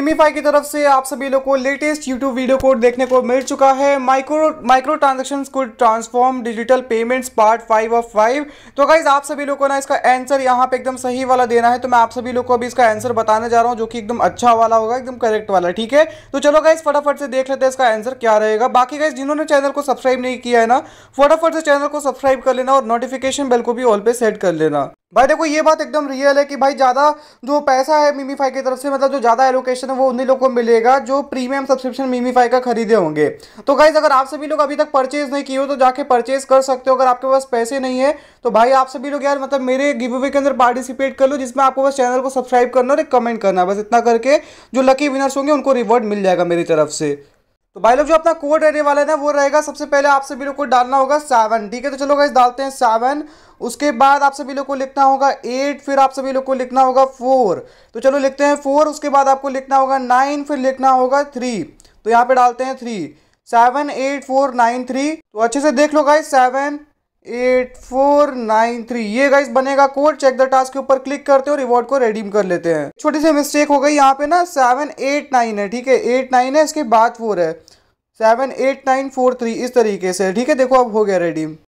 मिमीफाई की तरफ से आप सभी लोगों को लेटेस्ट यूट्यूब वीडियो कोड देखने को मिल चुका है माइक्रो माइक्रो ट्रांजेक्शन को transform digital payments part five of five तो गाइज आप सभी लोगों को ना इसका आंसर यहाँ पे एकदम सही वाला देना है तो मैं आप सभी लोग को अभी इसका आंसर बताने जा रहा हूँ जो कि एकदम अच्छा वाला होगा एकदम करेक्ट वाला ठीक है तो चलो गाइज फटाफट से देख लेते हैं इसका आंसर क्या रहेगा बाकी गाइज जिन्होंने चैनल को सब्सक्राइब नहीं किया है ना फटाफट से चैनल को सब्सक्राइब कर लेना और नोटिफिकेशन बिल को भी ऑल पे सेट कर लेना भाई देखो ये बात एकदम रियल है कि भाई ज़्यादा जो पैसा है मीमीफाई की तरफ से मतलब जो ज़्यादा एलोकेशन है वो उन्हीं लोगों को मिलेगा जो प्रीमियम सब्सक्रिप्शन मीमीफाई का खरीदे होंगे तो गाइज अगर आप सभी लोग अभी तक परचेज नहीं किए हो तो जाके परचेज कर सकते हो अगर आपके पास पैसे नहीं है तो भाई आप सभी लोग यार मतलब मेरे गिव अवे के अंदर पार्टिसिपेट कर लो जिसमें आपको बस चैनल को सब्सक्राइब करना और कमेंट करना बस इतना करके जो लकी विनर्स होंगे उनको रिवॉर्ड मिल जाएगा मेरी तरफ से तो भाई लोग जो अपना कोड रहने वाला है ना वो रहेगा सबसे पहले आप सभी लोग को डालना होगा सेवन ठीक है तो चलो गाइज डालते हैं सेवन उसके बाद आप सभी लोग को लिखना होगा एट फिर आप सभी लोग को लिखना होगा फोर तो चलो लिखते हैं फोर उसके बाद आपको लिखना होगा नाइन फिर लिखना होगा थ्री तो यहाँ पे डालते हैं three seven eight four nine three तो अच्छे से देख लो guys seven eight four nine three ये गाइस बनेगा कोड चेक द टास्क के ऊपर क्लिक करते और रिवॉर्ड को रिडीम कर लेते हैं छोटी सी मिस्टेक हो गई यहाँ पे ना सेवन एट नाइन है ठीक है एट नाइन है इसके बाद फोर है seven eight nine four three इस तरीके से ठीक है देखो अब हो गया रेडीम